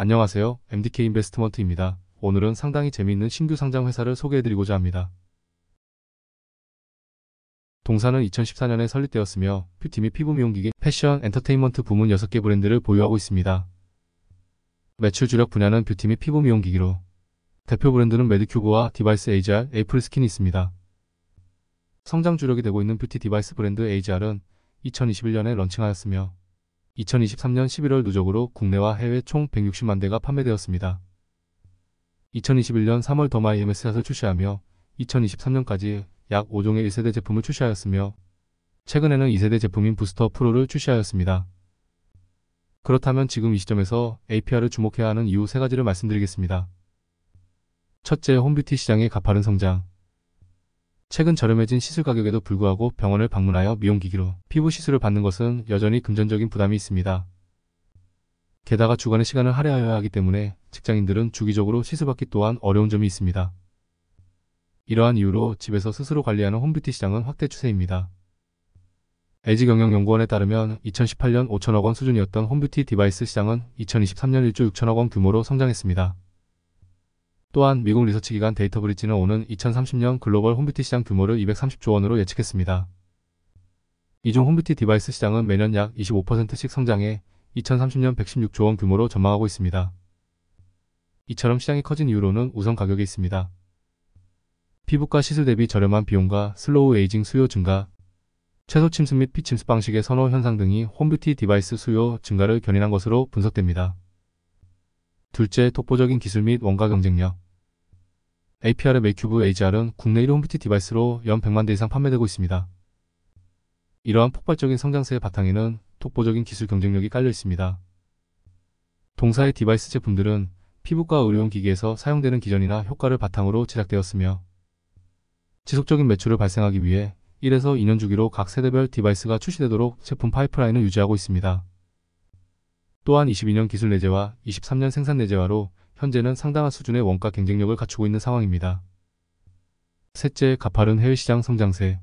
안녕하세요. MDK 인베스트먼트입니다. 오늘은 상당히 재미있는 신규 상장 회사를 소개해드리고자 합니다. 동사는 2014년에 설립되었으며 뷰티 및 피부 미용기기, 패션, 엔터테인먼트 부문 6개 브랜드를 보유하고 있습니다. 매출 주력 분야는 뷰티 및 피부 미용기기로 대표 브랜드는 메드큐브와 디바이스 HR, 에이플 스킨이 있습니다. 성장 주력이 되고 있는 뷰티 디바이스 브랜드 HR은 2021년에 런칭하였으며 2023년 11월 누적으로 국내와 해외 총 160만 대가 판매되었습니다. 2021년 3월 더마이 MS샷을 출시하며 2023년까지 약 5종의 1세대 제품을 출시하였으며 최근에는 2세대 제품인 부스터 프로를 출시하였습니다. 그렇다면 지금 이 시점에서 APR을 주목해야 하는 이유 세 가지를 말씀드리겠습니다. 첫째, 홈뷰티 시장의 가파른 성장 최근 저렴해진 시술 가격에도 불구하고 병원을 방문하여 미용기기로 피부 시술을 받는 것은 여전히 금전적인 부담이 있습니다. 게다가 주간의 시간을 할애하여야 하기 때문에 직장인들은 주기적으로 시술받기 또한 어려운 점이 있습니다. 이러한 이유로 집에서 스스로 관리하는 홈뷰티 시장은 확대 추세입니다. LG경영연구원에 따르면 2018년 5천억 원 수준이었던 홈뷰티 디바이스 시장은 2023년 1조 6천억 원 규모로 성장했습니다. 또한 미국 리서치기관 데이터브릿지는 오는 2030년 글로벌 홈뷰티 시장 규모를 230조 원으로 예측했습니다. 이중 홈뷰티 디바이스 시장은 매년 약 25%씩 성장해 2030년 116조 원 규모로 전망하고 있습니다. 이처럼 시장이 커진 이유로는 우선 가격이 있습니다. 피부과 시술 대비 저렴한 비용과 슬로우 에이징 수요 증가, 최소 침수 및 피침수 방식의 선호 현상 등이 홈뷰티 디바이스 수요 증가를 견인한 것으로 분석됩니다. 둘째, 독보적인 기술 및 원가 경쟁력 APR의 맥큐브 HR은 국내 1호 홈피티 디바이스로 연 100만 대 이상 판매되고 있습니다. 이러한 폭발적인 성장세의 바탕에는 독보적인 기술 경쟁력이 깔려 있습니다. 동사의 디바이스 제품들은 피부과 의료용 기기에서 사용되는 기전이나 효과를 바탕으로 제작되었으며 지속적인 매출을 발생하기 위해 1에서 2년 주기로 각 세대별 디바이스가 출시되도록 제품 파이프라인을 유지하고 있습니다. 또한 22년 기술 내재와 23년 생산 내재화로 현재는 상당한 수준의 원가 경쟁력을 갖추고 있는 상황입니다. 셋째, 가파른 해외시장 성장세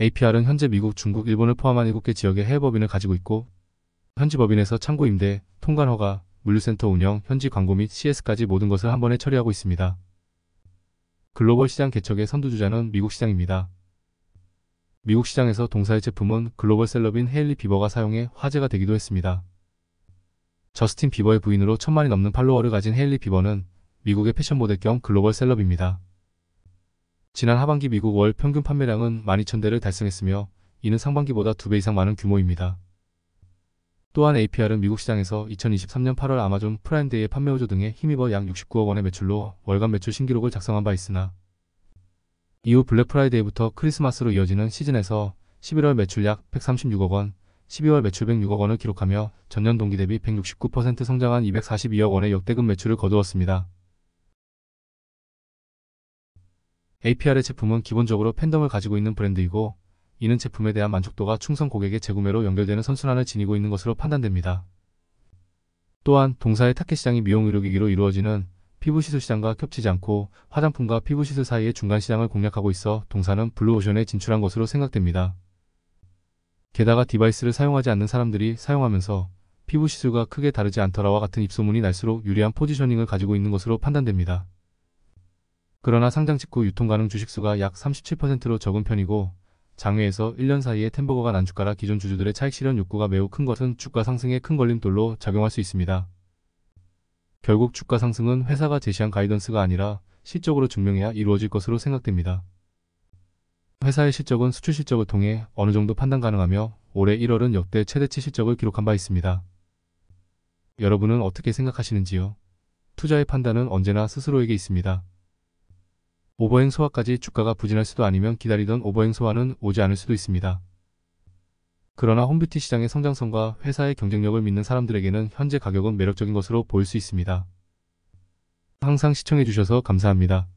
APR은 현재 미국, 중국, 일본을 포함한 7개 지역의 해외 법인을 가지고 있고 현지 법인에서 창고 임대, 통관 허가, 물류센터 운영, 현지 광고 및 CS까지 모든 것을 한 번에 처리하고 있습니다. 글로벌 시장 개척의 선두주자는 미국 시장입니다. 미국 시장에서 동사의 제품은 글로벌 셀럽인 헤일리 비버가 사용해 화제가 되기도 했습니다. 저스틴 비버의 부인으로 천만이 넘는 팔로워를 가진 헤일리 비버는 미국의 패션 모델 겸 글로벌 셀럽입니다. 지난 하반기 미국 월 평균 판매량은 12,000대를 달성했으며 이는 상반기보다 2배 이상 많은 규모입니다. 또한 APR은 미국 시장에서 2023년 8월 아마존 프라임데이의 판매호조 등에 힘입어 약 69억 원의 매출로 월간 매출 신기록을 작성한 바 있으나 이후 블랙프라이데이부터 크리스마스로 이어지는 시즌에서 11월 매출 약 136억 원, 12월 매출 106억 원을 기록하며 전년 동기 대비 169% 성장한 242억 원의 역대급 매출을 거두었습니다. APR의 제품은 기본적으로 팬덤을 가지고 있는 브랜드이고 이는 제품에 대한 만족도가 충성 고객의 재구매로 연결되는 선순환을 지니고 있는 것으로 판단됩니다. 또한 동사의 타켓 시장이 미용 의료기기로 이루어지는 피부 시술 시장과 겹치지 않고 화장품과 피부 시술 사이의 중간 시장을 공략하고 있어 동사는 블루오션에 진출한 것으로 생각됩니다. 게다가 디바이스를 사용하지 않는 사람들이 사용하면서 피부 시술과 크게 다르지 않더라와 같은 입소문이 날수록 유리한 포지셔닝을 가지고 있는 것으로 판단됩니다. 그러나 상장 직후 유통 가능 주식수가 약 37%로 적은 편이고 장외에서 1년 사이에 템버거가 난 주가라 기존 주주들의 차익 실현 욕구가 매우 큰 것은 주가 상승에 큰 걸림돌로 작용할 수 있습니다. 결국 주가 상승은 회사가 제시한 가이던스가 아니라 실적으로 증명해야 이루어질 것으로 생각됩니다. 회사의 실적은 수출 실적을 통해 어느 정도 판단 가능하며 올해 1월은 역대 최대치 실적을 기록한 바 있습니다. 여러분은 어떻게 생각하시는지요? 투자의 판단은 언제나 스스로에게 있습니다. 오버행 소화까지 주가가 부진할 수도 아니면 기다리던 오버행 소화는 오지 않을 수도 있습니다. 그러나 홈뷰티 시장의 성장성과 회사의 경쟁력을 믿는 사람들에게는 현재 가격은 매력적인 것으로 보일 수 있습니다. 항상 시청해주셔서 감사합니다.